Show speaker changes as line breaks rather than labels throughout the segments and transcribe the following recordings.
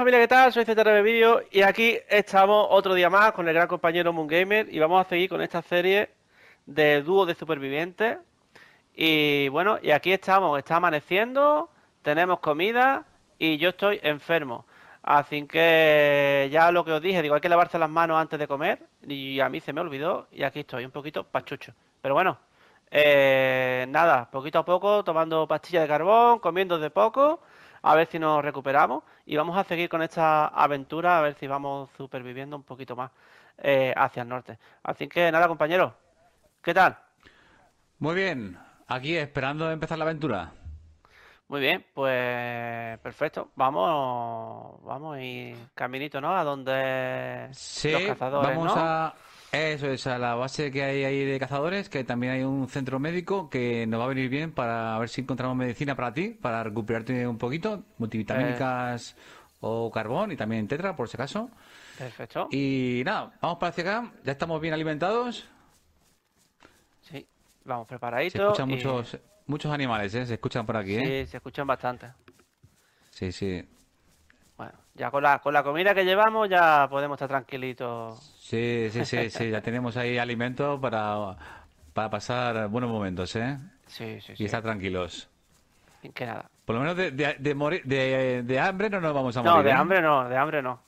familia, ¿qué tal? Soy ZRB y aquí estamos otro día más con el gran compañero Moon Gamer y vamos a seguir con esta serie de dúo de supervivientes. Y bueno, y aquí estamos, está amaneciendo, tenemos comida y yo estoy enfermo. Así que ya lo que os dije, digo, hay que lavarse las manos antes de comer y a mí se me olvidó y aquí estoy, un poquito pachucho. Pero bueno, eh, nada, poquito a poco tomando pastillas de carbón, comiendo de poco, a ver si nos recuperamos. Y vamos a seguir con esta aventura a ver si vamos superviviendo un poquito más eh, hacia el norte. Así que nada, compañero ¿qué tal? Muy bien, aquí esperando empezar la aventura. Muy bien, pues perfecto. Vamos, vamos y caminito, ¿no? A donde los cazadores,
eso es, a la base que hay ahí de cazadores, que también hay un centro médico que nos va a venir bien para ver si encontramos medicina para ti, para recuperarte un poquito, multivitamínicas eh. o carbón y también tetra, por si acaso. Perfecto. Y
nada, vamos para hacia acá, ya estamos bien alimentados. Sí, vamos preparaditos. Se escuchan muchos,
muchos animales, ¿eh? se escuchan por aquí. ¿eh?
Sí, se escuchan bastante. Sí, sí. Bueno, ya con la, con la comida que llevamos ya podemos estar tranquilitos.
Sí, sí, sí, sí, ya tenemos ahí alimentos para, para pasar buenos momentos, ¿eh?
Sí, sí, sí. Y
estar tranquilos. que nada. Por lo menos de, de, hambre no nos vamos a morir. No, de ¿eh? hambre
no, de hambre no.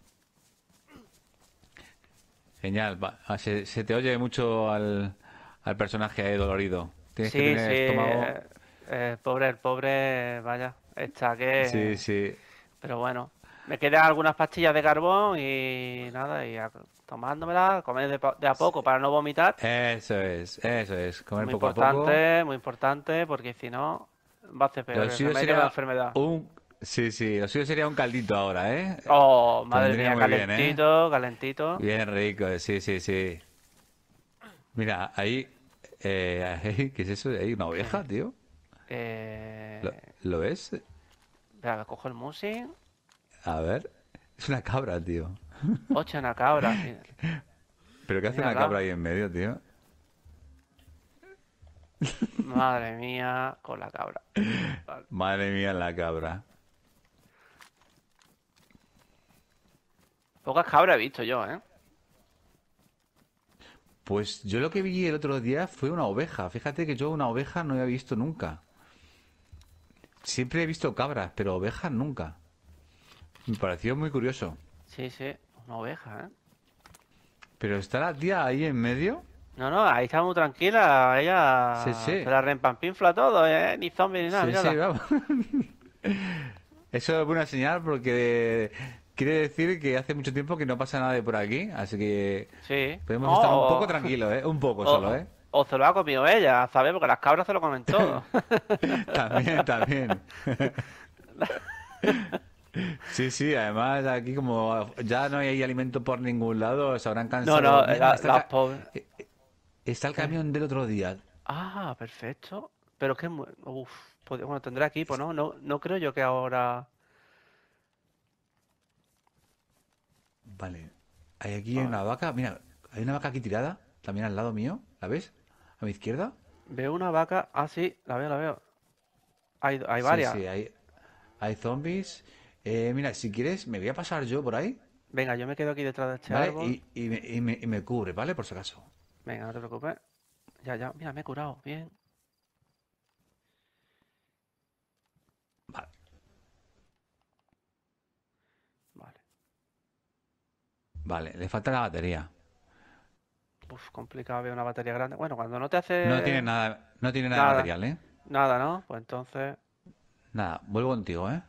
Genial, ah, se, te oye mucho al, al personaje dolorido. Tienes sí, sí. Eh,
eh, pobre, el pobre, vaya. Está que. Sí, sí. Pero bueno, me quedan algunas pastillas de carbón y nada, y tomándomelas, comer de, a poco para no vomitar.
Eso es, eso es, comer muy poco importante,
Muy importante, porque si no, va a hacer peor. Sería la enfermedad.
Sí, sí, lo suyo sería un caldito ahora, ¿eh?
Oh, madre mía, ¿eh? calentito, calentito.
Bien rico, sí, sí, sí. Mira, ahí, eh, ¿qué es eso? ahí? una oveja, tío?
Eh... ¿Lo, es? Espera, cojo el music.
A ver. Es una cabra, tío.
Ocho, una cabra.
¿Pero qué hace una, cabra ahí en medio, tío?
Madre mía, con la cabra.
Madre mía, la cabra.
Pocas cabras he visto yo, ¿eh?
Pues yo lo que vi el otro día fue una oveja. Fíjate que yo una oveja no había visto nunca. Siempre he visto cabras, pero ovejas nunca. Me pareció muy curioso.
Sí, sí, una oveja, ¿eh? Pero está la tía ahí en medio. No, no, ahí está muy tranquila. Ella se la rempampinfla todo, ¿eh? Ni zombies ni nada. Sí, sí, vamos. Eso es buena señal porque quiere decir
que hace mucho tiempo que no pasa nada de por aquí. Así que podemos estar un oh. poco tranquilos, ¿eh? Un poco oh. solo, ¿eh?
O se lo ha comido ella, ¿sabes? Porque las cabras se lo comen todo.
también, también. Sí, sí, además aquí como ya no hay alimento por ningún lado, se habrán cansado. No, no, eh, eh, está, el camión del otro día.
Ah, perfecto. Pero es que, uf, pues, bueno, tendrá equipo, ¿no? ¿no? No creo yo que ahora...
Vale. Hay aquí ah. una vaca, mira, hay una vaca aquí tirada, también al lado mío, ¿la ves? ¿A mi izquierda? Veo una vaca. Ah, sí, la veo, la veo. Hay, varias. Sí, hay, zombies. Eh, mira, si quieres, me voy a pasar yo por ahí.
Venga, yo me quedo aquí detrás de este ¿Vale?
Y, me, y, cubre, ¿vale? Por si acaso.
Venga, no te preocupes. Ya, ya. Mira, me he curado. Bien. Vale. Vale.
Vale, le falta la batería
pues complicado había una batería grande. Bueno, cuando no te hace. No tiene nada, no tiene nada, de material, ¿eh? Nada, ¿no? Pues entonces.
Nada, vuelvo contigo, ¿eh?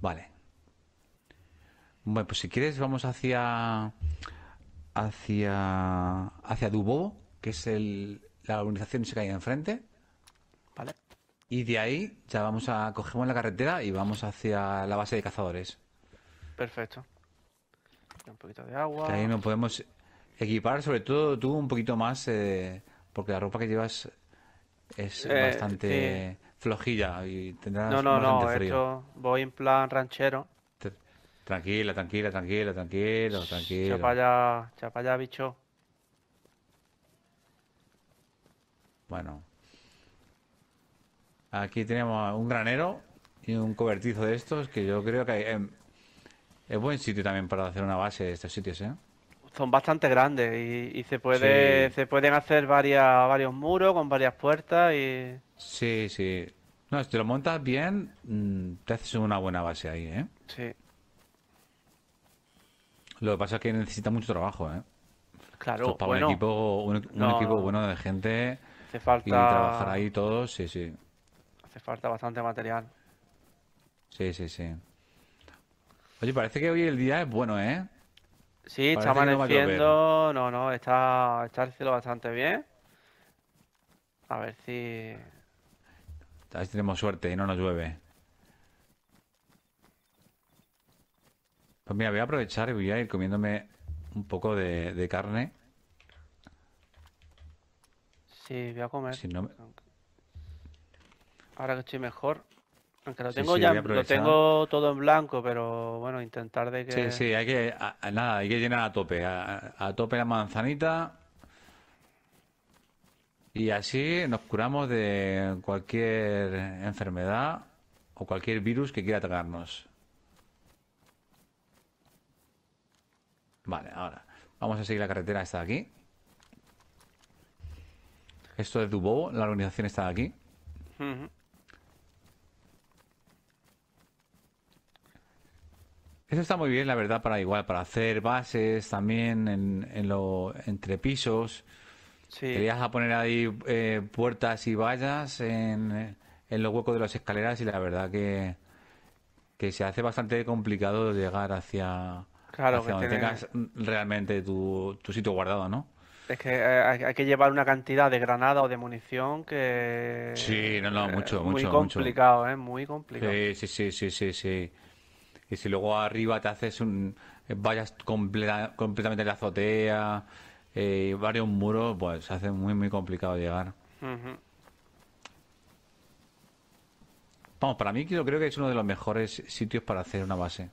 Vale. Bueno, pues si quieres vamos hacia hacia hacia Dubovo, que es el, la organización que se cae enfrente. Y de ahí ya vamos a cogemos la carretera y vamos hacia la base de cazadores.
Perfecto. Un poquito de agua. ahí
nos podemos equipar, sobre todo tú un poquito más, eh, porque la ropa que llevas
es eh, bastante
flojilla y tendrás No, no, no,
voy en plan ranchero.
Tranquila, tranquila, tranquila, tranquilo, tranquilo.
Chapalla, chapalla, bicho.
Bueno, Aquí tenemos un granero y un cobertizo de estos que yo creo que hay, em, es buen sitio también para hacer una base de estos sitios, ¿eh?
Son bastante grandes y, se puede se pueden hacer varias, varios muros con varias puertas y...
Sí, sí. No, si te lo montas bien, mm, te haces una buena base ahí, ¿eh? Sí. Lo que pasa es que necesita mucho trabajo, ¿eh?
Claro, bueno, un, equipo, equipo
bueno de gente... Hace falta... Y trabajar ahí todos, sí, sí
falta bastante material.
Sí, sí, sí. Oye, parece que hoy el día es bueno, ¿eh? Sí, está amaneciendo.
No, no, está, está el cielo bastante bien. A ver si.
A tenemos suerte y no nos llueve. Pues mira, voy a aprovechar y voy a ir comiéndome un poco de, carne.
Sí, voy a comer. Si no me... Ahora que estoy mejor. Aunque lo tengo ya, lo tengo todo en blanco, pero bueno, intentar de que. Sí, sí,
hay que. nada, hay que llenar a tope. A, tope la manzanita. Y así nos curamos de cualquier enfermedad o cualquier virus que quiera atacarnos. Vale, ahora. Vamos a seguir la carretera esta de aquí. Esto es Dubo, la organización está aquí. Eso está muy bien, la verdad, para igual, para hacer bases también en, los lo, entre pisos.
Sí. Querías
poner ahí eh, puertas y vallas en, los huecos de las escaleras y la verdad que, se hace bastante complicado llegar hacia, donde tengas realmente tu, sitio guardado, ¿no?
Es que eh, hay, que llevar una cantidad de granada o de munición que... Sí, no, no, mucho, mucho. Muy complicado, ¿eh? Muy complicado.
sí, sí, sí, sí. sí. Y si luego arriba te haces un. vayas completamente en la azotea, y eh, varios muros, pues se hace muy, muy complicado llegar. Vamos, para mí yo creo que es uno de los mejores sitios para hacer una base.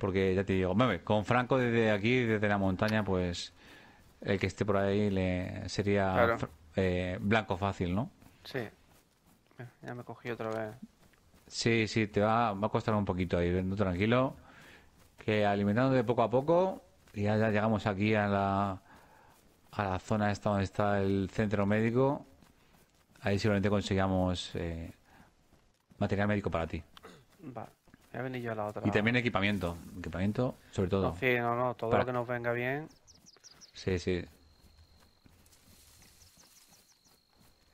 Porque ya te digo, con Franco desde aquí, desde la montaña, pues el que esté por ahí le sería eh, blanco fácil, ¿no?
Sí. Ya me cogí otra vez.
Sí, sí, te va, a costar un poquito ahí, tú tranquilo, que alimentándote poco a poco, y ya, llegamos aquí a la, a la zona esta donde está el centro médico, ahí seguramente consigamos eh, material médico para ti.
Va, voy a venir yo a la otra. Y también
equipamiento, equipamiento sobre todo.
sí, no, no, todo lo que nos venga bien.
Sí, sí,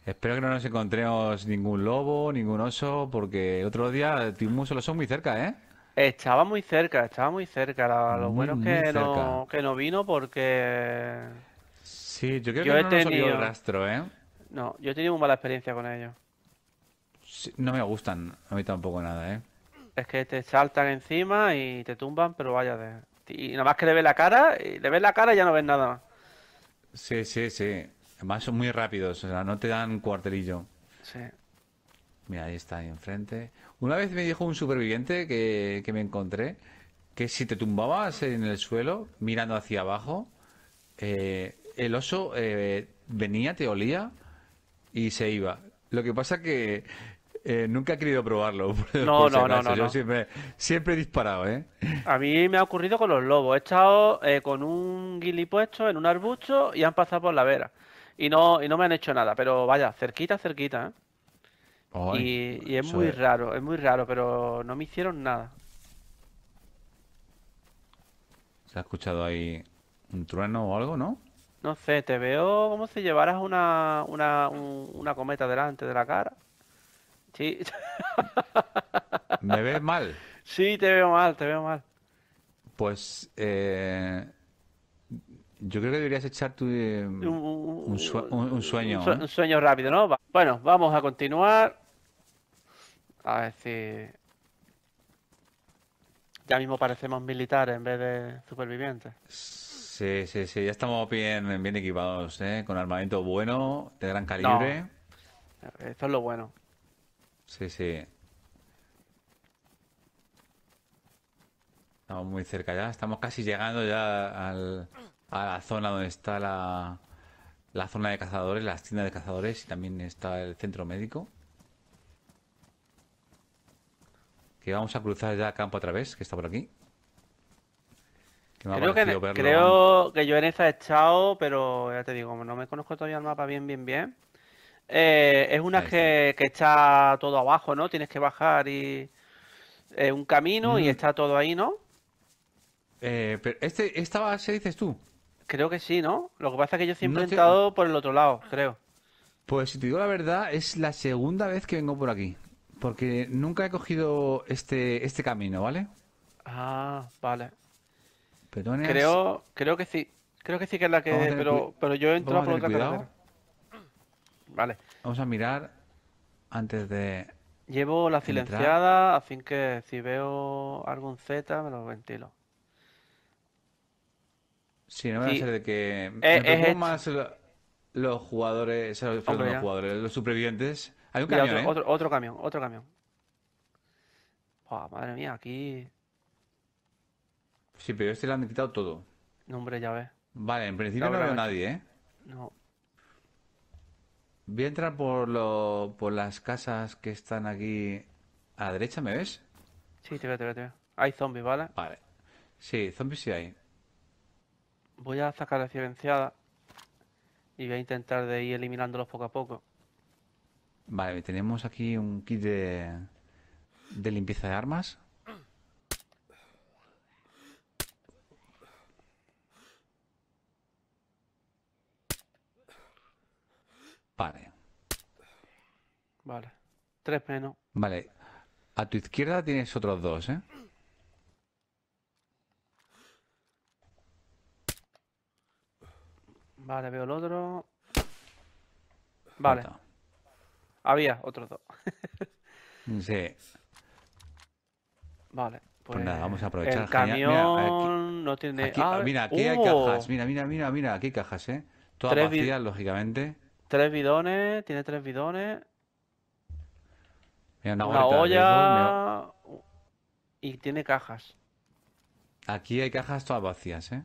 Espero que no nos encontremos ningún lobo, ningún oso, porque otro día tuvimos los son
muy cerca, ¿eh? Estaba muy cerca, estaba muy cerca. lo bueno es que no, no vino porque...
Sí, yo creo que no tenido... rastro, ¿eh?
No, yo he tenido una mala experiencia con ellos.
no me gustan, a mí tampoco nada, ¿eh?
Es que te saltan encima y te tumban, pero vaya de... Y nada más que le ves la cara, y le ves la cara y ya no ves nada
Sí, sí, sí. Además son muy rápidos, o sea, no te dan cuartelillo. Sí. Mira, ahí está, ahí enfrente. Una vez me dijo un superviviente que, me encontré que si te tumbabas en el suelo mirando hacia abajo, eh, el oso eh, venía, te olía y se iba. Lo que pasa que eh, nunca he querido probarlo. No, no, no, no, Siempre, he disparado, ¿eh?
A mí me ha ocurrido con los lobos. He estado con un guilipuesto en un arbusto y han pasado por la vera y no, y no me han hecho nada, pero vaya, cerquita, cerquita. ¿eh? y, es muy raro, es muy raro, pero no me hicieron nada.
¿Se ha escuchado ahí un trueno o algo, no?
No sé, te veo como si llevaras una, una, una cometa delante de la cara. Sí. ¿Me ves mal? Sí, te veo mal, te veo mal.
Pues eh, yo creo que deberías echar eh, un, un, sueño. Un,
sueño rápido, ¿no? Bueno, vamos a continuar. A ver si. Ya mismo parecemos militares en vez de supervivientes. Sí,
sí, sí. Ya estamos bien, bien equipados, ¿eh? Con armamento bueno, de gran calibre.
eso Esto es lo bueno.
Sí, sí. Estamos muy cerca ya. Estamos casi llegando ya al a la zona donde está la, zona de cazadores, las tiendas de cazadores y también está el centro médico. Que vamos a cruzar ya campo otra vez, que está por aquí. creo,
que, yo en esa he estado, pero ya te digo, no me conozco todavía el mapa bien, bien, bien. Eh, es una que, que, está todo abajo, ¿no? Tienes que bajar y Es eh, un camino y está todo ahí, ¿no? Eh, pero este, esta base dices tú. Creo que sí, ¿no? Lo que pasa es que yo siempre he entrado por el otro lado, creo.
Pues si te digo la verdad, es la segunda vez que vengo por aquí. Porque nunca he cogido este, este camino, ¿vale?
Ah, vale.
Creo,
creo que sí. Creo que sí que es la que. Pero, pero yo he entrado por otra carretera.
Vale. Vamos a mirar antes de.
Llevo la silenciada, así que si veo algún Z me lo ventilo.
Sí, no va a ser de que. E- es, más los jugadores, los, los jugadores, los supervivientes. Hay un camión, otro,
¿eh? otro, camión, otro camión. madre mía, aquí.
Sí, pero este le han quitado todo.
No, hombre, ya ves.
Vale, en principio no veo a nadie, ¿eh? No. Voy a entrar por, lo, por las casas que están aquí a la derecha, ¿me ves?
Sí, te veo, te veo, te veo.
Hay zombies, ¿vale? Vale. Sí, zombies sí hay.
Voy a sacar la silenciada y voy a intentar de ir eliminándolos poco a poco.
Vale, tenemos aquí un kit de, de limpieza de armas. Vale.
Vale. Tres menos.
Vale. A tu izquierda tienes otros dos, ¿eh?
Vale, veo el otro. Vale. Había otros dos.
sí. Vale. Pues, nada, vamos a pues aprovechar. El camión
no tiene... Ah, mira, aquí hay ¡Uh! cajas.
Mira, mira, mira, mira, aquí hay cajas, ¿eh? Todas tres vacías, lógicamente.
Tres bidones, tiene tres bidones. Mira, una, olla... Y tiene cajas.
Aquí hay cajas todas vacías, ¿eh?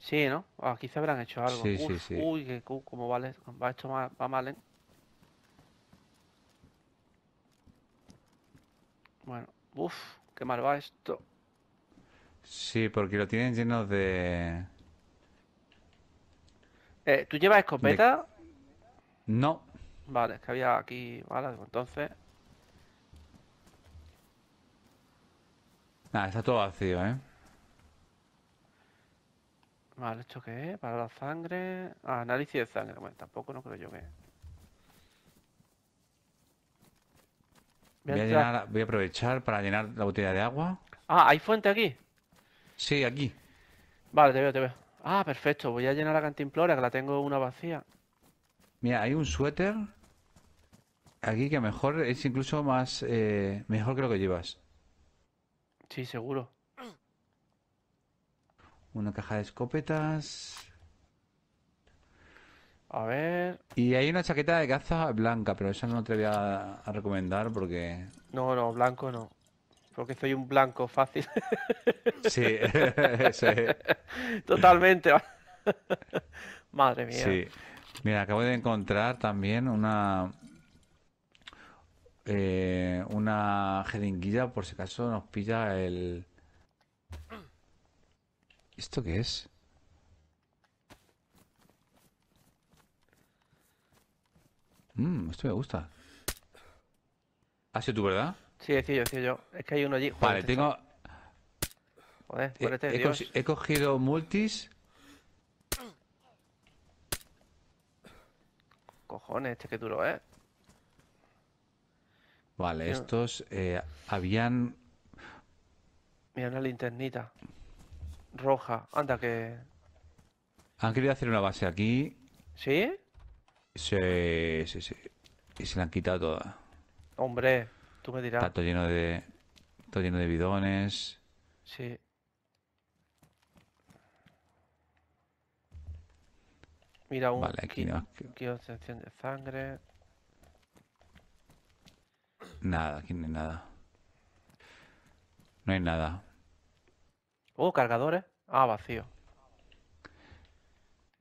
Sí, ¿no? Aquí se habrán hecho algo. Sí, Uy, que, como vale, va esto mal, va mal, ¿eh? Bueno, uff, qué mal va esto.
Sí, porque lo tienen lleno de...
Eh, ¿Tú llevas escopeta? No. Vale, es que había aquí vale, pues entonces...
Nada, está todo vacío, ¿eh?
Vale, ¿esto qué es? Para la sangre... Ah, análisis de sangre. Bueno, tampoco no creo yo que... Voy a,
voy a aprovechar para llenar la botella de agua.
Ah, ¿hay fuente aquí? Sí, aquí. Vale, te veo, te veo. Ah, perfecto. Voy a llenar la cantimplora, que la tengo una vacía.
Mira, hay un suéter aquí que mejor es incluso más... Eh, mejor que lo que llevas. Sí, seguro. Una caja de escopetas. A ver. Y hay una chaqueta de caza blanca, pero esa no te voy a, recomendar porque.
No, no, blanco no. Porque soy un blanco fácil. sí, Totalmente. Madre mía. Sí.
Mira, acabo de encontrar también una. Eh, una jeringuilla por si acaso nos pilla el, ¿Esto qué es? Mmm, esto me gusta. ¿Has sido tú, verdad?
Sí, he sido yo, he sido yo. Es que hay uno allí. vale, tengo... Joder, eh,
he, he cogido multis...
Cojones, este que duro ¿eh?
Vale, estos eh, habían...
Mira una linternita roja. Anda que...
Han querido hacer una base aquí. ¿Sí? Sí, sí, sí. Y se la han quitado toda.
Hombre, tú me dirás. Está
todo lleno de... Todo lleno de bidones.
Sí. Mira, un vale, aquí no. de sangre.
Nada, aquí no hay nada. No hay nada.
Oh, cargadores. Ah, vacío.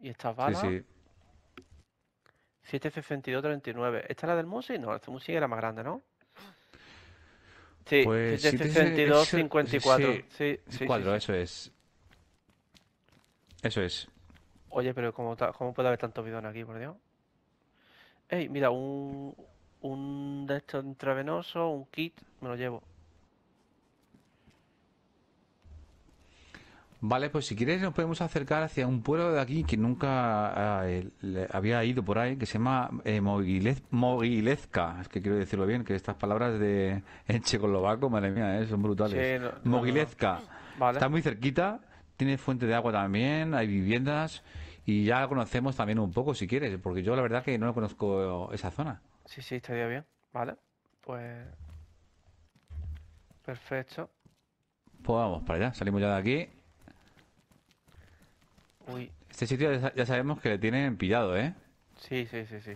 ¿Y estas balas? Sí, sí. 7 esta es la del Musi? No, este Musi era más grande, ¿no? Sí, pues, 54 Sí, sí, sí, eso es. Eso es. Oye, pero ¿cómo, cómo puede haber tanto bidón aquí, por Dios? Ey, mira, un, un de estos intravenoso, un kit, me lo llevo.
Vale, pues si quieres nos podemos acercar hacia un pueblo de aquí que nunca ah, eh, había ido por ahí, que se llama eh, Mogilezka, es que quiero decirlo bien, que estas palabras de en checoslovaco, madre mía, eh, son brutales. Mogilezka. Está muy cerquita, tiene fuente de agua también, hay viviendas y ya la conocemos también un poco si quieres, porque yo la verdad que no conozco esa zona.
Sí, sí, estaría bien, vale. Pues... Perfecto.
Pues vamos para allá, salimos ya de aquí. Este sitio ya, sabemos que le tienen pillado, ¿eh?
Sí, sí, sí, sí.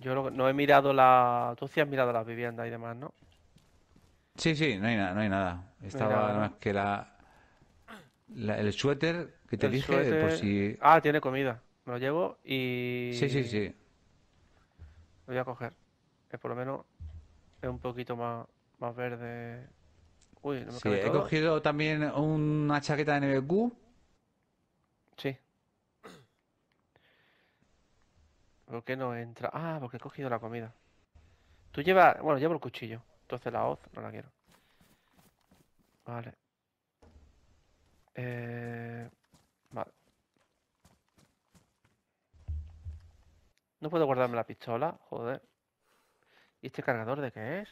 Yo no, he mirado la... Tú sí has mirado las viviendas y demás, ¿no?
Sí, sí, no hay, nada, no hay nada. Estaba nada más que la, el suéter que te dije por si...
Ah, tiene comida. Me lo llevo y... Sí, sí, sí. Lo voy a coger. Es por lo menos es un poquito más, más verde me he cogido
también una chaqueta de NBQ. Sí.
¿Por qué no entra? Ah, porque he cogido la comida. Tú llevas... Bueno, llevo el cuchillo. Entonces la hoz no la quiero. Vale. Eh... Vale. No puedo guardarme la pistola, joder. ¿Y este cargador de qué es?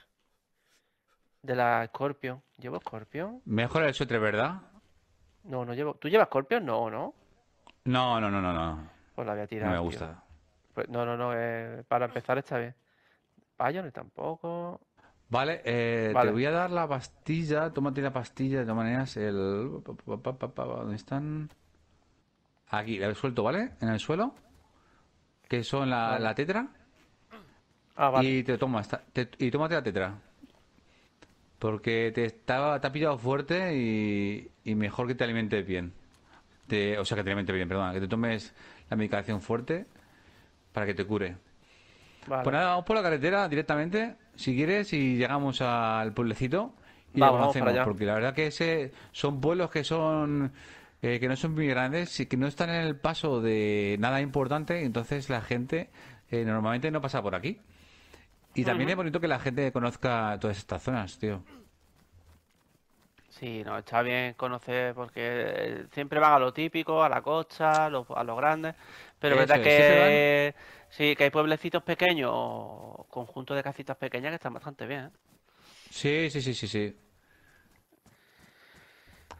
De la Scorpion. ¿Llevo Scorpion?
Mejor el suéter, ¿verdad?
No, no llevo. ¿Tú llevas Scorpion? No, ¿no?
No, no, no, no, no.
Pues la voy a tirar. No me gusta. Pues, no, no, no. Eh, para empezar está bien. Payones tampoco. Vale, eh, te voy
a dar la pastilla. Tómate la pastilla de todas maneras. El... ¿Dónde están? Aquí, la he suelto, ¿vale? En el suelo. Que son la, tetra. Ah, vale. Y te tomas. y tómate la tetra. Porque te estaba te ha pillado fuerte y, mejor que te alimente bien. Te, o sea, que te alimente bien, perdona. Que te tomes la medicación fuerte para que te cure. Pues nada, vamos por la carretera directamente, si quieres, y llegamos al pueblecito y vamos, lo conocemos. porque la verdad que ese son pueblos que son eh, que no son muy grandes y que no están en el paso de nada importante, entonces la gente eh, normalmente no pasa por aquí. Y también es bonito que la gente conozca todas estas zonas, tío.
Sí, no, está bien conocer porque eh, siempre van a lo típico, a la costa, a los, grande. grandes. Pero verdad que sí, que hay pueblecitos pequeños, conjuntos de casitas pequeñas que están bastante bien. ¿eh?
Sí, sí, sí, sí, sí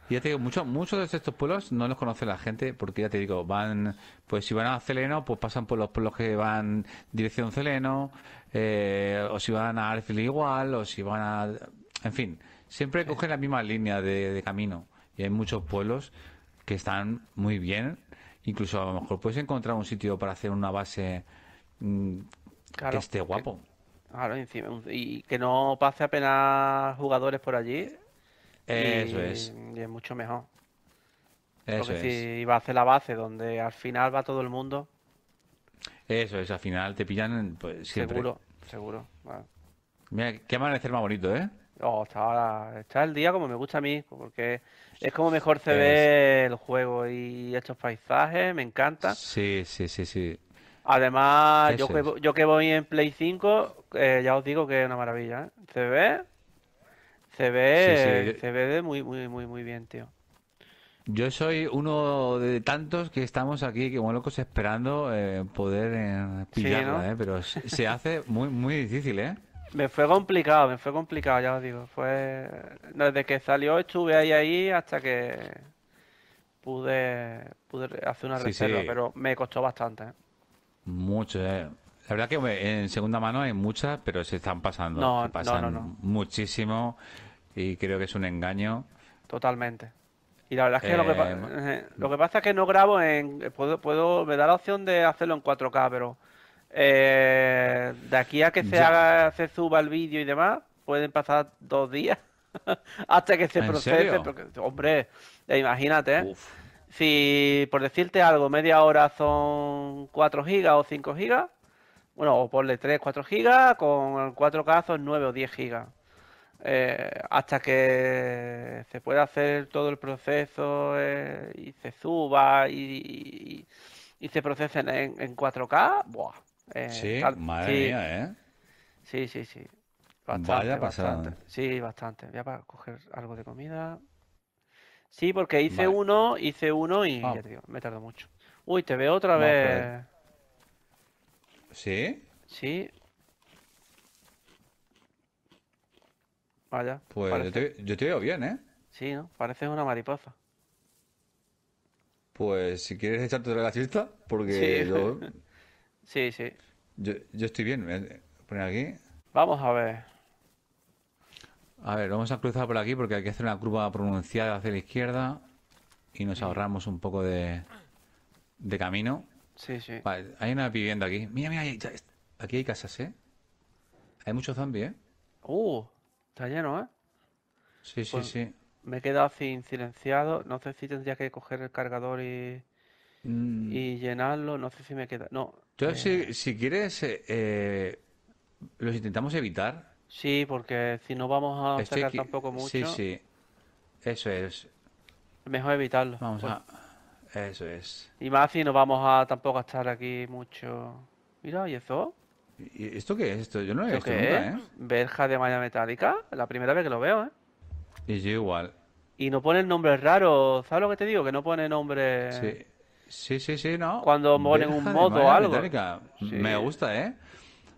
ya te digo, muchos muchos de estos pueblos no los conoce la gente porque ya te digo, van, pues si van a Celeno, pues pasan por los pueblos que van dirección Celeno, eh, o si van a Arfil igual, o si van a... En fin, siempre cogen la misma línea de, camino. Y hay muchos pueblos que están muy bien. Incluso a lo mejor puedes encontrar un sitio para hacer una base mm, que esté guapo.
claro, Y que no pase apenas jugadores por allí.
Eso es.
Y es mucho mejor. Eso Porque es. si va a ser la base donde al final va todo el mundo.
Eso es, al final te pillan pues, Seguro, seguro. Mira, qué amanecer más bonito, ¿eh?
Oh, está, está el día como me gusta a mí, porque es como mejor se ve el juego y estos paisajes, me encanta.
Sí, sí, sí, sí.
Además, yo que, voy en Play 5, eh, ya os digo que es una maravilla, ¿eh? Se ve se ve, muy, muy, muy, muy bien, tío.
Yo soy uno de tantos que estamos aquí como locos esperando eh, poder eh, eh pero se hace muy, muy difícil, ¿eh?
Me fue complicado, me fue complicado, ya os digo. Fue... Desde que salió estuve ahí, ahí hasta que pude, pude hacer una reserva, pero me costó bastante. Eh.
Mucho, ¿eh? La verdad que en segunda mano hay muchas, pero se están pasando. pasan muchísimo y creo que es un engaño.
Totalmente. Y la verdad es que, lo, que eh, eh, lo, que pasa es que no grabo en... Eh, puedo, puedo, me da la opción de hacerlo en 4K, pero de aquí a que se, haga, se suba el vídeo y demás, pueden pasar dos días hasta que se procese. Porque, hombre, imagínate. Si por decirte algo, media hora son 4 gigas o 5 gigas, bueno, o ponle 3, 4 gigas, con 4 k son 9 o 10 gigas. Eh, hasta que se pueda hacer todo el proceso eh, y se suba y, se procesen en, 4K, ¡buah! Eh, sí, madre sí. mía, ¿eh? Sí, sí, sí.
Bastante, Vaya Bastante.
Sí, bastante. Voy a coger algo de comida. Sí, porque hice uno, hice uno y ah. ya te digo, me tardó mucho. Uy, te veo otra vez. ¿Sí? Sí. Vaya. Pues
yo te, veo bien, ¿eh?
Sí, ¿no? Pareces una mariposa.
Pues si quieres echarte otra la chista porque sí. yo... sí, sí. Yo, yo estoy bien. poner aquí.
Vamos a ver.
A ver, vamos a cruzar por aquí porque hay que hacer una curva pronunciada hacia la izquierda y nos ahorramos un poco de, de camino. Sí, sí. Vale, hay una vivienda aquí. Mira, mira, aquí hay casas, ¿eh? Hay muchos zombies, ¿eh?
Uh, está lleno, ¿eh?
Sí, sí, pues sí.
Me he quedado sin silenciado. No sé si tendría que coger el cargador y, mm. y llenarlo. No sé si me queda. No. Entonces
eh. si, quieres, eh, eh, los intentamos evitar. Sí,
porque si no vamos a Estoy tampoco mucho. Sí, sí.
Eso es.
Mejor evitarlo. Vamos a. Pues eso es. Y más si no vamos a tampoco estar aquí mucho. Mira, ¿y eso? ¿Y esto qué es? Esto yo no lo he visto nunca, ¿eh? Verja de malla metálica. La primera vez que lo veo, ¿eh? Y yo igual. Y no ponen nombres raros. ¿Sabes lo que te digo? Que no pone nombre. Sí. Sí, sí, sí, no. Cuando ponen un modo o algo. Me gusta, ¿eh?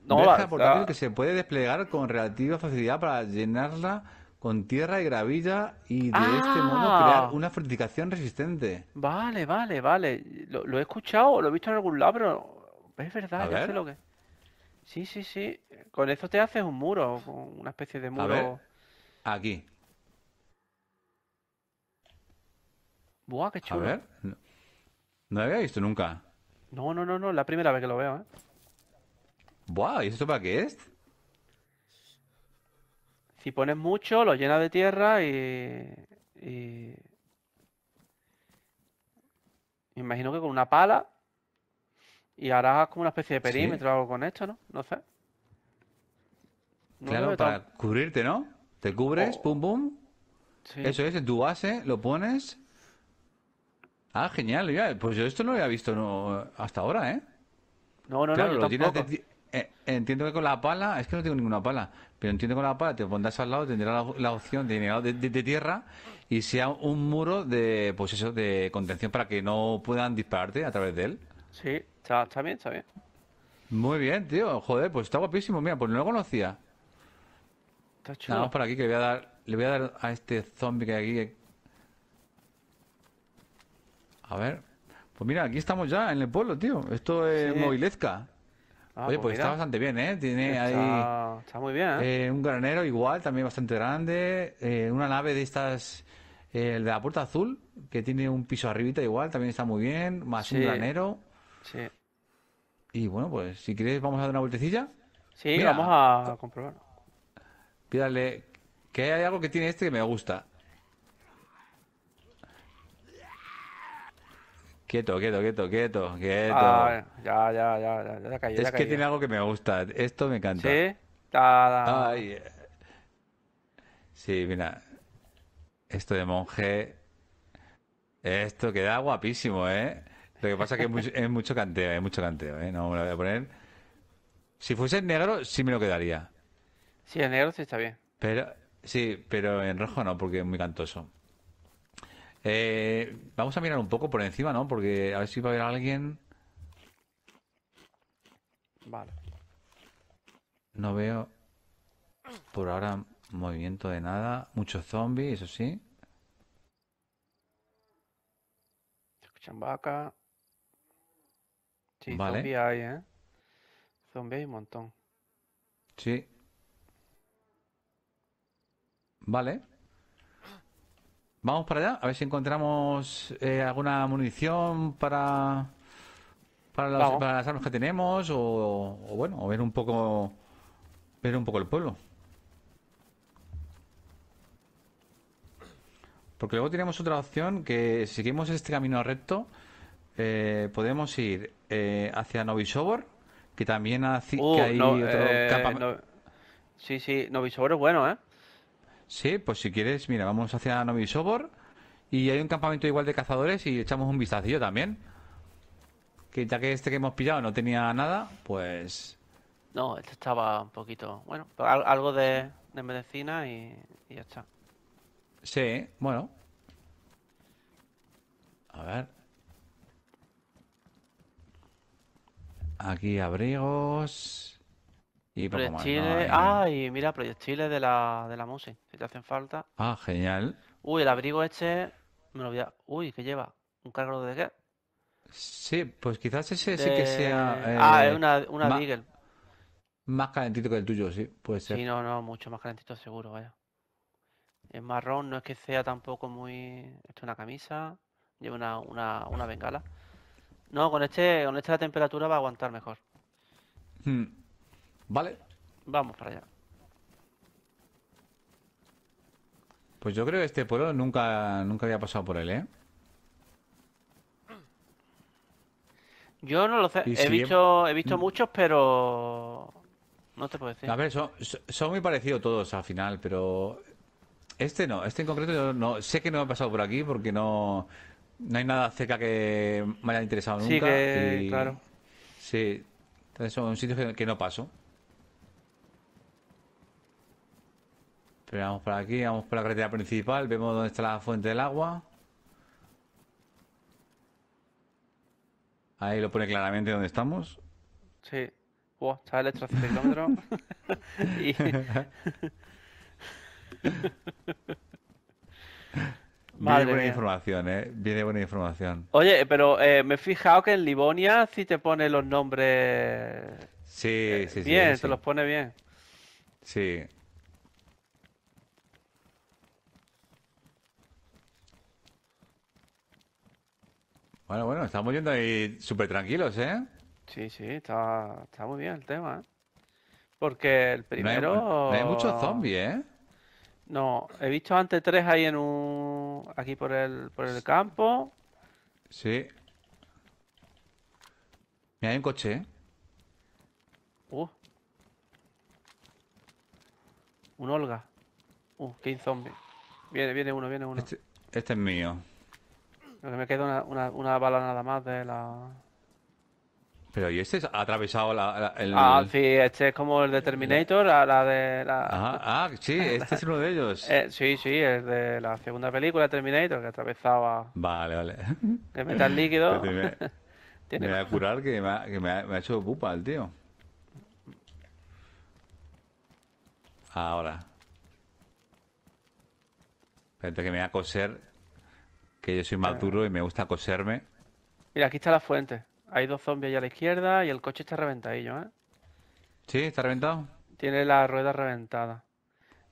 No, Verja, que
se puede desplegar con relativa facilidad para llenarla con tierra y gravilla y de este modo ah. crear una fortificación resistente.
Vale, vale, vale. Lo, he escuchado, lo he visto en algún lado, pero es verdad, ya sé lo que. Sí, sí, sí. Con eso te haces un muro, una especie de muro. Aquí. Buah, qué chulo. A ver.
No, había visto nunca.
No, no, no, no. La primera vez que lo veo, ¿eh? Buah, ¿y esto para qué es? Y pones mucho, lo llenas de tierra y, y... Me imagino que con una pala y harás como una especie de perímetro o algo con esto, ¿no? No sé. claro, para
cubrirte, ¿no? Te cubres, oh. pum, pum. Eso es, en tu base lo pones. Ah, genial. Pues yo esto no lo había visto hasta ahora, ¿eh? No, no, no. lo eh, entiendo que con la pala, es que no tengo ninguna pala, pero entiendo que con la pala te pondrás al lado, tendrás la, opción de llegar de, tierra y sea un muro de, pues eso, de contención para que no puedan dispararte a través de él. Sí, está, bien, está bien. Muy bien, tío. Joder, pues está guapísimo. Mira, pues no lo conocía. Está chulo. Vamos por aquí que le voy a dar, le voy a, dar a este zombie que hay aquí. A ver. Pues mira, aquí estamos ya en el pueblo, tío. Esto es sí.
Ah, Oye, pues, pues está bastante
bien, ¿eh? Tiene ahí.
Está muy bien, ¿eh?
Eh, Un granero igual, también bastante grande. Eh, una nave de estas. el de la puerta azul, que tiene un piso arribita igual, también está muy bien. Más un granero. Sí. Y bueno, pues si quieres, vamos a dar una vueltecilla.
Sí, vamos a comprobarlo.
Pídale. Que hay algo que tiene este que me gusta. Quieto, quieto, quieto, quieto, quieto. Ah,
ya, ya, ya, ya, ya, ya Es que tiene algo
que me gusta. Esto me encanta. Eh. ¿Sí? mira. Esto de monje. Esto queda guapísimo, ¿eh? Lo que pasa es que es mucho, es mucho canteo, es mucho canteo, ¿eh? No me lo voy a poner. Si fuese en negro, sí me lo quedaría.
Sí, en negro sí está bien.
Pero, sí, pero en rojo no, porque es muy cantoso. Eh, vamos a mirar un poco por encima, ¿no? Porque a ver si va a haber alguien. Vale. No veo por ahora movimiento de nada. Muchos zombies, eso sí.
Se escuchan vaca. Sí, vale. zombies hay, ¿eh? Zombies hay un montón.
Sí. Vale. Vamos para allá, a ver si encontramos eh, alguna munición para para, las armas que tenemos o, bueno, ver un poco ver un poco el pueblo. Porque luego tenemos otra opción que si seguimos este camino recto eh, podemos ir eh, hacia Novisobor, que también uh, que hay otro
Sí, sí, Novisobor es bueno, ¿eh?
Sí, pues si quieres, mira, vamos hacia Novi Sobor y hay un campamento igual de cazadores y echamos un vistazo también. Que ya que este que hemos pillado no tenía nada,
pues... No, este estaba un poquito... Bueno, algo de, medicina y ya está.
Sí, bueno. A ver. Aquí abrigos proyectiles.
mira, proyectiles de la, de la Muse, si te hacen falta.
Ah, genial.
Uy, el abrigo este. Me lo voy a... Uy, ¿qué lleva? ¿Un cargador de qué?
Sí, pues quizás ese sí que sea. ah, es eh, una, una más, Más calentito que el tuyo, sí, puede ser. Sí,
no, no, mucho más calentito seguro, vaya. Es marrón, no es que sea tampoco muy. Esto es una camisa, lleva una, una, una bengala. No, con este, con esta la temperatura va a aguantar mejor. Hmm. ¿Vale? Vamos para allá.
Pues yo creo que este pueblo nunca, nunca había pasado por él, ¿eh?
Yo no lo sé. He, visto, he... Mm. visto muchos, pero... No te puedo decir. A ver,
son, muy parecidos todos al final, pero... Este no, este en concreto yo no... Sé que no me ha pasado por aquí porque no... No hay nada cerca que me haya interesado nunca. Sí, claro. Sí, son sitios que no paso. Pero vamos por aquí, vamos por la carretera principal, vemos dónde está la fuente del agua. Ahí lo pone claramente dónde estamos.
Sí. está el Viene buena información,
¿eh? Viene buena información.
Oye, pero eh, me he fijado que en Livonia sí te pone los nombres.
Sí, eh, sí, sí. Bien, te los pone bien. Sí, Bueno, bueno, estamos yendo ahí súper tranquilos, ¿eh? Sí, sí,
está, muy bien el tema, ¿eh? Porque el primero... hay, muchos zombies, ¿eh? No, he visto antes tres ahí en un... Aquí por el, por el campo.
Sí. Mira, hay un coche, ¿eh?
uh. Un Olga. Uh, qué zombie. Viene, viene uno, viene uno.
este, este es mío.
Lo que me queda una, bala nada más de la. Pero ¿y este ha atravesado la, el... Ah, sí, este es como el de Terminator, la, de... La... ah, sí, este es uno de ellos. Eh, sí, sí, es de la segunda película Terminator, que atravesaba... Vale, vale. El metal líquido. me, voy a
curar que me que me me ha hecho pupa el tío. Ahora. Espérate que me voy a coser que yo soy más duro y me gusta coserme.
Mira, aquí está la fuente. Hay dos zombies allá a la izquierda y el coche está reventadillo, ¿eh? Sí, está reventado. Tiene la rueda reventada.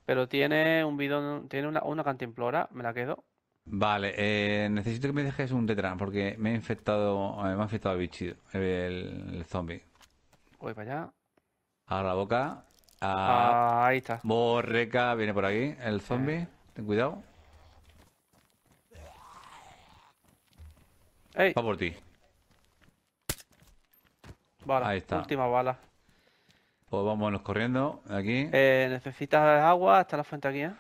Pero tiene un bidón, tiene una, una cantimplora, me la quedo.
Vale, eh, necesito que me dejes un tetran porque eh, me ha infectado, me ha infectado el el, zombie. Voy para allá. A la boca. Ah. ahí está. Borreca, viene por aquí el zombie. Eh. Ten cuidado. Va por ti. Bala, Ahí está. última bala. Pues vámonos corriendo aquí. Eh, ¿Necesitas agua? ¿Está la fuente aquí, eh?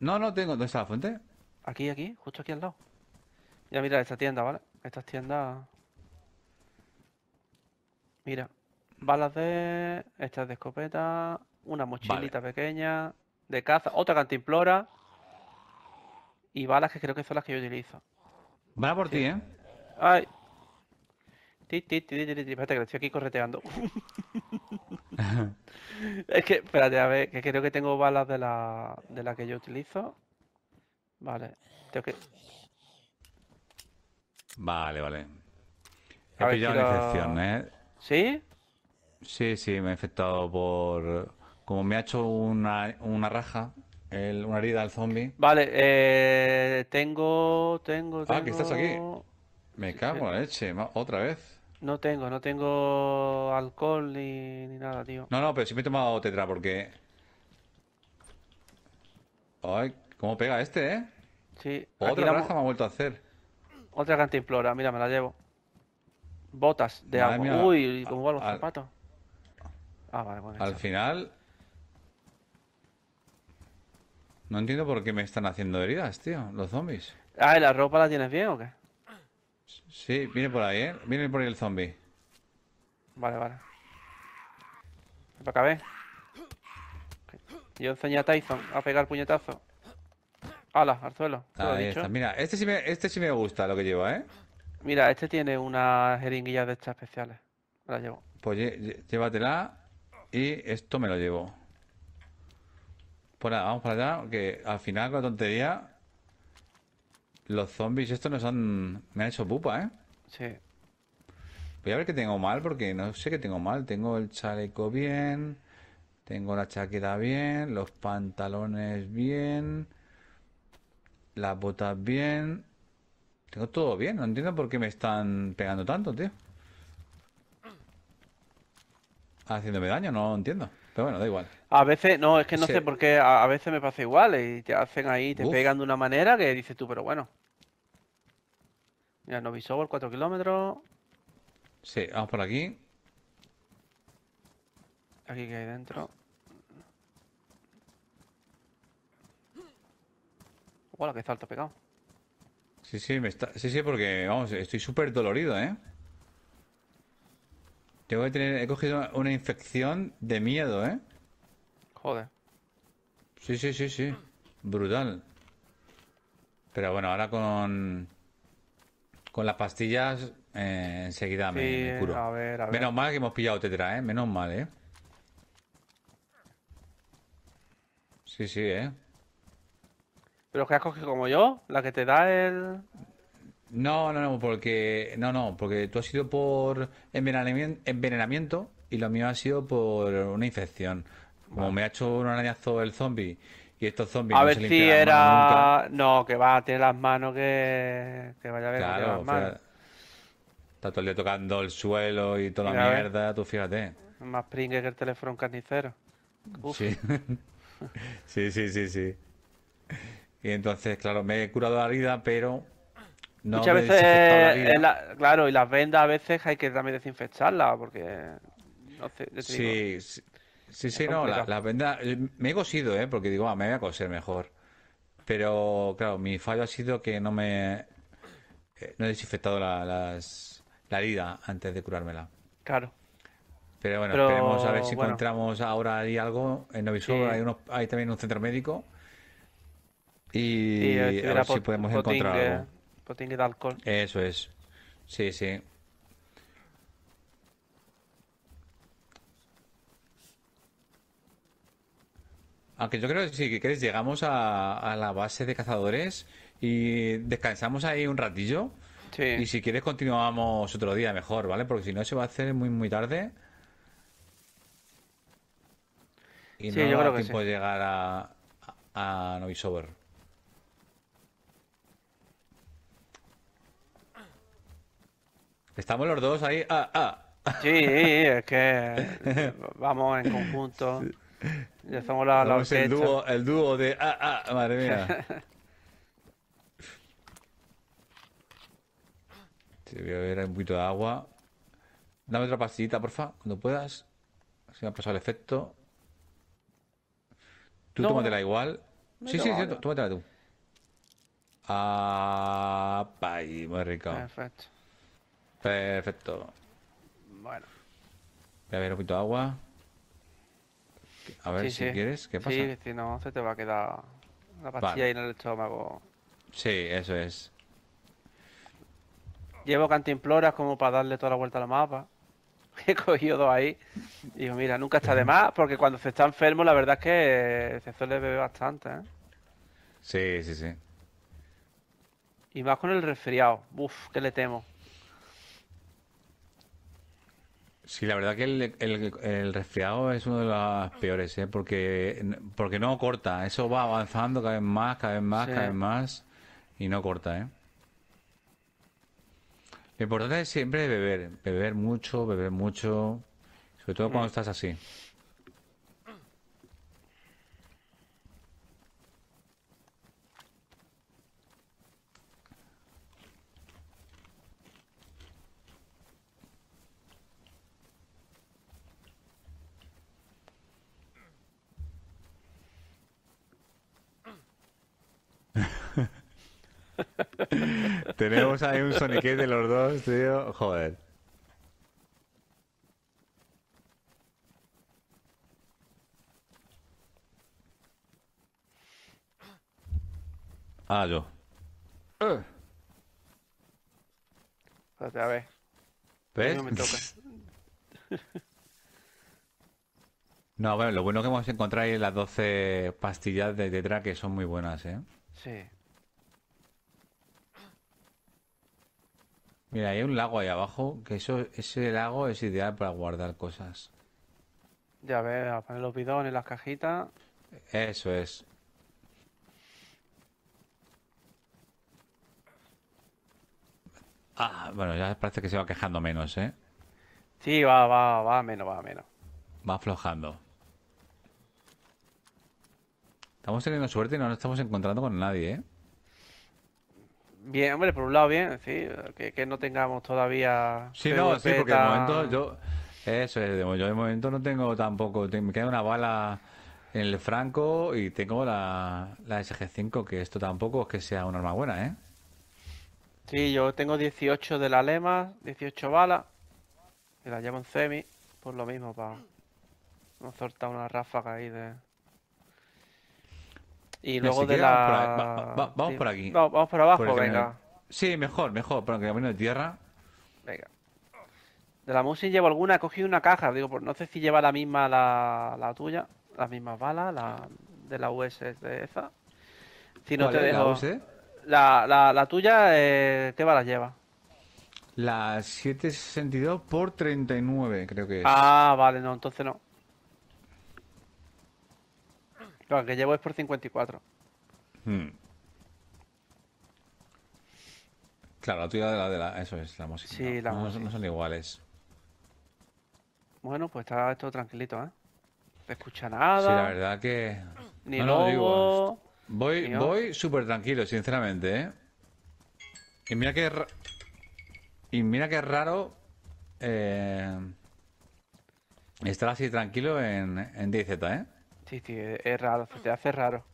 No, no tengo. ¿Dónde está la fuente?
Aquí, aquí, justo aquí al lado. Ya mira esta tienda, ¿vale? Estas tiendas... Mira, balas de... Estas de escopeta, una mochilita pequeña, de caza, otra cantimplora y balas que creo que son las que yo utilizo. Va por ti, ¿eh? Ay. Espérate, que estoy aquí correteando. es que, espérate, a ver, que creo que tengo balas de la, de la que yo utilizo. Vale, tengo que...
Vale, vale. He pillado una infección, ¿eh? ¿Sí? Sí, sí, me he infectado por... Como me ha hecho una, una raja, el, una herida al zombie.
Vale, eh, tengo, tengo, tengo. Ah, que estás aquí.
Me cago en la leche, otra vez.
No tengo, no tengo alcohol ni, ni nada, tío.
No, no, pero si me he tomado tetra porque.
Ay, cómo pega este, ¿eh? Sí. Otra la... me ha vuelto a hacer. Otra implora. mira, me la llevo. Botas de agua. Uy, como algo, zapatos. Ah, vale, bueno.
Al final, No entiendo por qué me están haciendo heridas, tío, los zombies. Ah, la ropa la tienes bien o qué? Sí, viene por ahí, ¿eh? Viene por ahí el zombie.
Vale, vale. Para acá, Yo enseñé a Tyson a pegar puñetazo. Ala, al suelo. Ahí Está. Mira, este sí, me, este sí me gusta lo que lleva, ¿eh? Mira, este tiene unas jeringuillas de estas especiales. Me la llevo.
Pues llévatela y esto me lo llevo. Pues nada, vamos para allá, que al final con la tontería... Los zombies estos nos han... Me han hecho pupa, ¿eh? Sí. Voy a ver qué tengo mal, porque no sé qué tengo mal. Tengo el chaleco bien, tengo la chaqueta bien, los pantalones bien, las botas bien. Tengo todo bien, no entiendo por qué me están pegando tanto, tío. Haciéndome daño, no entiendo. Pero bueno, da igual.
A veces, no, es que no sé por qué, a, veces me pasa igual eh, y te hacen ahí, te pegan de una manera que dices tú, pero bueno. Mira, el 4 kilómetros. Sí, vamos por aquí. Aquí que hay dentro. Hola, que salto pegado.
Sí, sí, me está... sí, sí, porque vamos, estoy súper dolorido, ¿eh? Tengo que tener, he cogido una infección de miedo, ¿eh? Sí, sí, sí, sí. Brutal. Pero bueno, ahora con... Con las pastillas eh, enseguida me, curo. Menos mal que hemos pillado tetra, ¿eh? Menos mal, ¿eh? Sí, sí, ¿eh? ¿Pero que has cogido como yo? ¿La que te da el...? No, no, no, porque... No, no, porque tú has sido por envenenamiento y lo mío ha sido por una infección. Como me ha hecho un arañazo el zombie y estos zombies a ver si era
no que va tiene las manos que que vaya a ver las manos
está todo el día tocando el suelo y toda la mierda tú fíjate
más pringue que el teléfono carnicero sí
sí sí sí y entonces claro me he curado la vida, pero muchas veces
claro y las vendas a veces hay que también desinfectarlas porque sí, sí
Sí, sí, no, la venda eh, Me he cosido, ¿eh? Porque digo, ah, me voy a coser mejor. Pero, claro, mi fallo ha sido que no me. Eh, no he desinfectado la, las- la herida antes de curármela. Claro. Pero bueno, esperemos a ver si encontramos ahora ahí algo. En Novisor hay, hay también un centro médico. Y, a ver si podemos encontrar
algo. de alcohol.
Eso es. Sí, sí. Aunque yo creo que si quieres llegamos a, la base de cazadores y descansamos ahí un ratillo. Y si quieres continuamos otro día mejor, ¿vale? Porque si no se va a hacer muy muy tarde. Y sí, no yo creo que tiempo de llegar a, a,
Estamos los dos ahí. Ah, ah. Sí, es que vamos en conjunto. Ya estamos la, la El dúo, el dúo de... Ah, ah madre mía.
Te voy a ver un poquito de agua. Dame otra pastillita, porfa, cuando puedas. Así me ha pasado el efecto. Tú tómatela igual. Sí, sí, sí, tómatela tú. Ah, pay, muy rico. Perfecto. Perfecto. Bueno. Voy a ver un poquito de agua. A ver si quieres, ¿qué pasa? Sí,
si no, se te va a quedar la pastilla ahí en el estómago.
Sí, eso es.
Llevo cantimploras como para darle toda la vuelta al mapa. He cogido dos ahí. Y digo, mira, nunca está de más, porque cuando se está enfermo, la verdad es que eh, se suele beber bastante, ¿eh?
Sí, sí, sí.
Y más con el resfriado. Uf, que le temo.
Sí, la verdad que el, resfriado es uno de los peores, ¿eh? porque, porque no corta. Eso va avanzando cada vez más, cada vez más, cada vez más y no corta. ¿eh? Lo importante es siempre beber, beber mucho, beber mucho, sobre todo cuando mm. estás así. Tenemos ahí un Sonic de los dos, tío. Joder. Ah, yo.
Espérate, eh. a ver. ¿Ves? No me toca.
no, bueno, lo bueno que hemos encontrado es las 12 pastillas de Tetra que son muy buenas, ¿eh? Sí. Mira, hay un lago ahí abajo, que eso, ese lago es ideal para guardar cosas.
Ya ves, a poner los bidones, las cajitas.
Eso es. Ah, bueno, ya parece que se va quejando menos, ¿eh?
Sí, va, va, va menos, va menos.
Va aflojando. Estamos teniendo suerte y no nos estamos encontrando con nadie, ¿eh?
Bien, hombre, por un lado bien, sí, que, no tengamos todavía... Sí, no, sí, porque de momento yo...
Eso yo de momento no tengo tampoco, me queda una bala en el franco y tengo la, la SG5, que esto tampoco es que sea una arma buena, ¿eh?
Sí, yo tengo 18 de la lema, 18 balas, Y la en semi, por lo mismo, para no soltar una ráfaga ahí de... Y luego de la... Vamos por, aquí. vamos por abajo, venga.
Sí, mejor, mejor, por el camino de tierra.
Venga. De la Musin llevo alguna, he cogido una caja, digo, pues no sé si lleva la misma la, la tuya, la misma balas, la de la US de esa. Si no te dejo... La, la, la, tuya, eh, ¿qué balas lleva?
La 762 por 39, creo que es. Ah,
vale, no, entonces no. Lo que llevo es por 54.
Hmm. Claro, la tuya de la de la. Eso es, la música. Sí, la no, música. no son iguales.
Bueno, pues está todo tranquilito, ¿eh? No escucha nada. Sí, la
verdad que.
Ni no, lobo, digo.
Voy, voy súper tranquilo, sinceramente, ¿eh? Y mira qué Y mira que raro. Eh, estar así tranquilo en, en DZ, ¿eh?
Sí, sí, es raro, se te hace raro.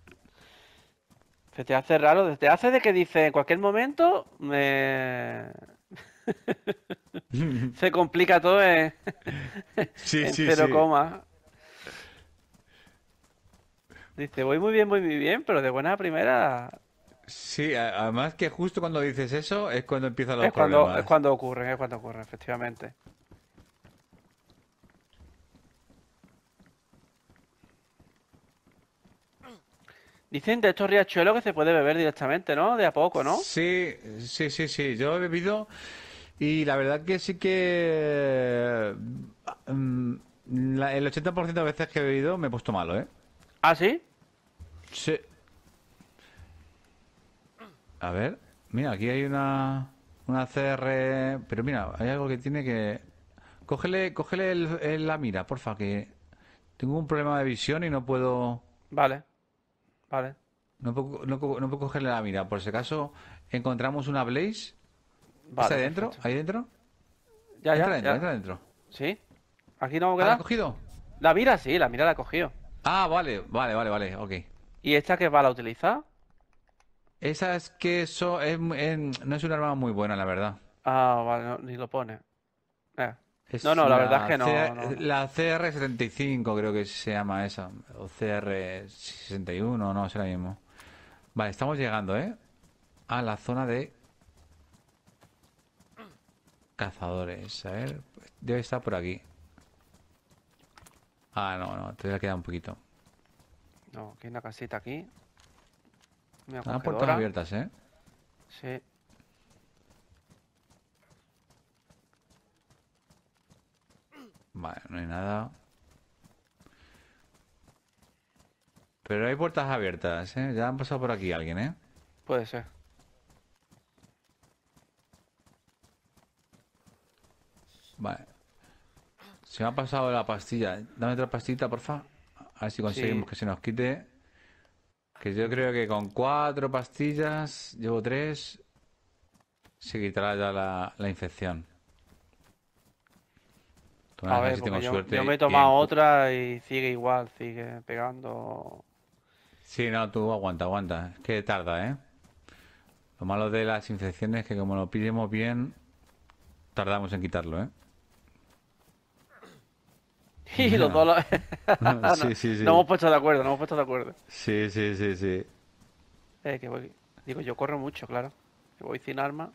Se te hace raro, se te hace de que dice en cualquier momento me... se complica todo en, sí, cero coma. Dice, voy muy bien, voy muy bien, pero de buena primera... Sí, además que justo cuando dices eso es cuando empiezan los problemas. Es cuando ocurren, es cuando ocurren, efectivamente. Dicen de estos riachuelos que se puede beber directamente, ¿no? De a poco, ¿no? Sí, sí, sí, sí. Yo he bebido y la verdad que sí que...
Mm, el 80% de veces que he bebido me he puesto malo, ¿eh? ¿Ah, sí? Sí. A ver, mira, aquí hay una, una CR... Pero mira, hay algo que tiene que... Cógele, cógele la mira, porfa, que tengo un problema de visión y no puedo... Vale. No puedo, no, cogerle la mira. Por si acaso encontramos una Blaze. ¿Está dentro? ¿Ahí dentro?
Ya, ya. Entra dentro, ¿Sí? ¿Aquí no queda? ¿La ha cogido? La mira, sí, la mira la ha cogido. Ah, vale, vale, vale, vale, ok. ¿Y esta que va a utilizar? Esa es que eso es, no
es un arma muy buena, la verdad.
Ah, vale, ni lo pone. Eh no, no, la, verdad es que no,
La CR75 creo que se llama esa. O CR61, no, la mismo. Vale, estamos llegando, ¿eh? A la zona de cazadores. A ver, debe estar por aquí. Ah, no, no, todavía queda un poquito.
No, aquí hay una casita aquí. Una puertas abiertas, ¿eh? Sí.
Vale, no hay nada. Pero hay puertas abiertas, ¿eh? Ya han pasado por aquí alguien, ¿eh? Puede ser. Vale. Se me ha pasado la pastilla. Dame otra pastita, porfa. A ver si conseguimos que se nos quite. Que yo creo que con cuatro pastillas, llevo tres, se quitará ya la infección a ver, yo, me he tomado
otra y sigue igual, sigue pegando.
Sí, no, tú aguanta, aguanta. Es que tarda, ¿eh? Lo malo de las infecciones es que como lo pillemos bien, tardamos en quitarlo, ¿eh?
Y los dos no, sí, sí, sí. No hemos puesto de acuerdo, no hemos puesto de acuerdo.
Sí, sí, sí, sí.
Eh, que Digo, yo corro mucho, claro. voy sin arma.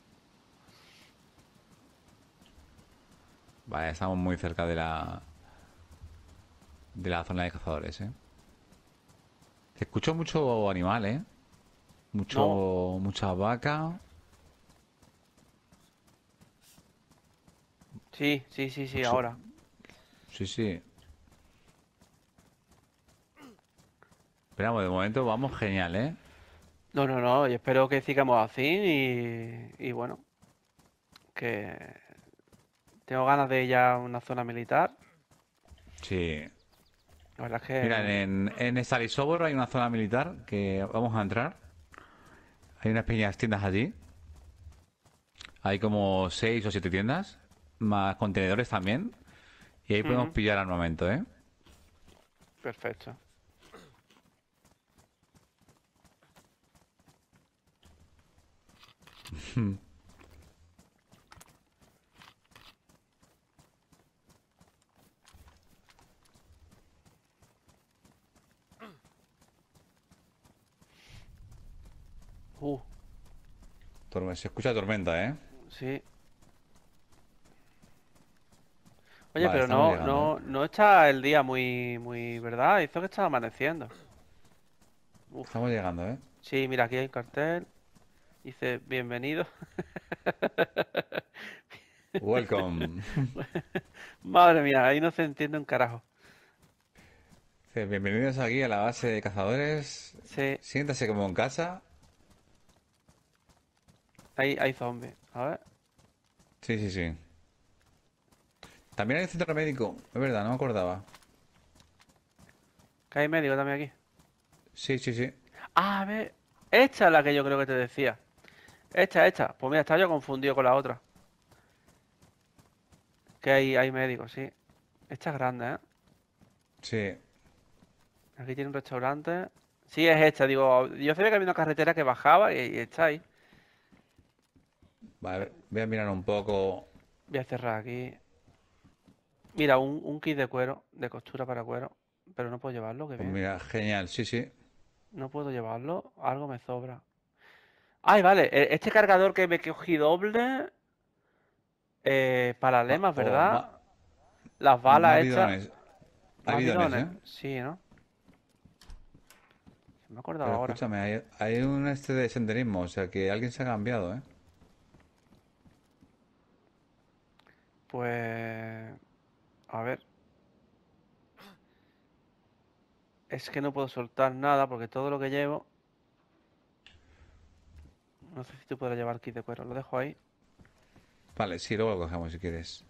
Vale, estamos muy cerca de la... De la zona de cazadores, ¿eh? Se escuchó mucho animal, ¿eh? Mucho... Mucha vaca.
Sí, sí, sí, sí, ahora.
Sí, sí. Esperamos, de momento vamos genial, ¿eh?
No, no, no, y espero que sigamos así y, y bueno, que tengo ganas de ir a una zona militar. Sí. La verdad es que... Mira,
en, en hay una zona militar que vamos a entrar. Hay unas pequeñas tiendas allí. Hay como seis o siete tiendas, más contenedores también. Y ahí podemos pillar armamento, ¿eh? Perfecto. Uh. se escucha tormenta, ¿eh?
Sí. Oye, pero no, ¿eh? no, está el día muy, muy, ¿verdad? Hizo que estaba amaneciendo. Estamos llegando, ¿eh? Sí, mira, aquí hay un cartel. Dice, bienvenido. Welcome. Madre mía, ahí no se entiende un carajo.
bienvenidos aquí a la base de cazadores. Sí. Siéntase como en casa.
Hay, hay zombies. A ver.
Sí, sí, sí. También
hay centro médico. Es verdad, no me acordaba. Que hay médico también aquí. Sí, sí, sí. Ah, a ver. Esta es la que yo creo que te decía. Esta, esta. Pues mira, estaba yo confundido con la otra. Que hay, médico, médicos, sí. Esta es grande, ¿eh?
Sí.
Aquí tiene un restaurante. Sí, es esta. Digo, yo sabía que había una carretera que bajaba y está ahí.
Vale, voy a mirar un poco.
Voy a cerrar aquí. Mira, un, kit de cuero, de costura para cuero, pero no puedo llevarlo. Que pues
Mira, genial, sí, sí.
No puedo llevarlo, algo me sobra. Ay, vale, e, este cargador que me cogí doble eh, para ah, lemas, oh, ¿verdad? Las balas estas. Hay ¿eh? Sí, ¿no? me he acordado ahora.
Escúchame, hay, hay, un este de senderismo, o sea que alguien se ha cambiado, ¿eh?
Pues... A ver. Es que no puedo soltar nada porque todo lo que llevo... No sé si tú puedo llevar kit de cuero. Lo dejo ahí.
Vale, sí, luego lo cogemos si quieres.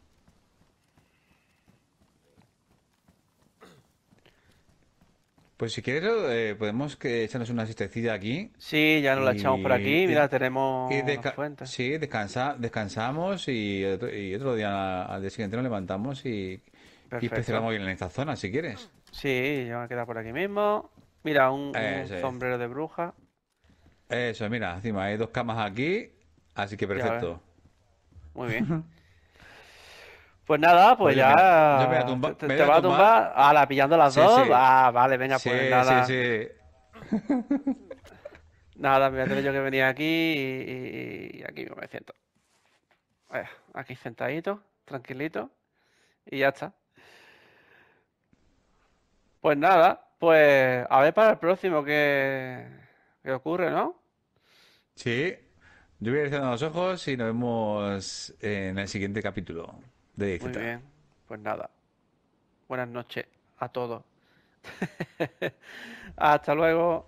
Pues si quieres, eh, podemos que echarnos una asistecida aquí. Sí, ya nos la echamos por aquí, mira, tenemos y fuentes. Sí, descansa, descansamos y otro, día al día siguiente nos levantamos y, bien en esta zona, si quieres.
Sí, yo me quedo por aquí mismo. Mira, un sombrero de bruja.
Eso, mira, encima hay dos camas aquí, así que perfecto. Muy bien. Pues nada, pues, pues ya. Te voy a tumbar, te, voy a tumbar. a ah, la pillando las dos. Ah, vale, venga, pues nada. Sí,
sí. nada, me voy yo que venía aquí y, aquí me siento. Aquí sentadito, tranquilito. Y ya está. Pues nada, pues a ver para el próximo qué, qué ocurre, ¿no?
Sí. Yo voy a los ojos y nos vemos en el siguiente capítulo. Muy bien,
pues nada. Buenas noches a todos. Hasta luego.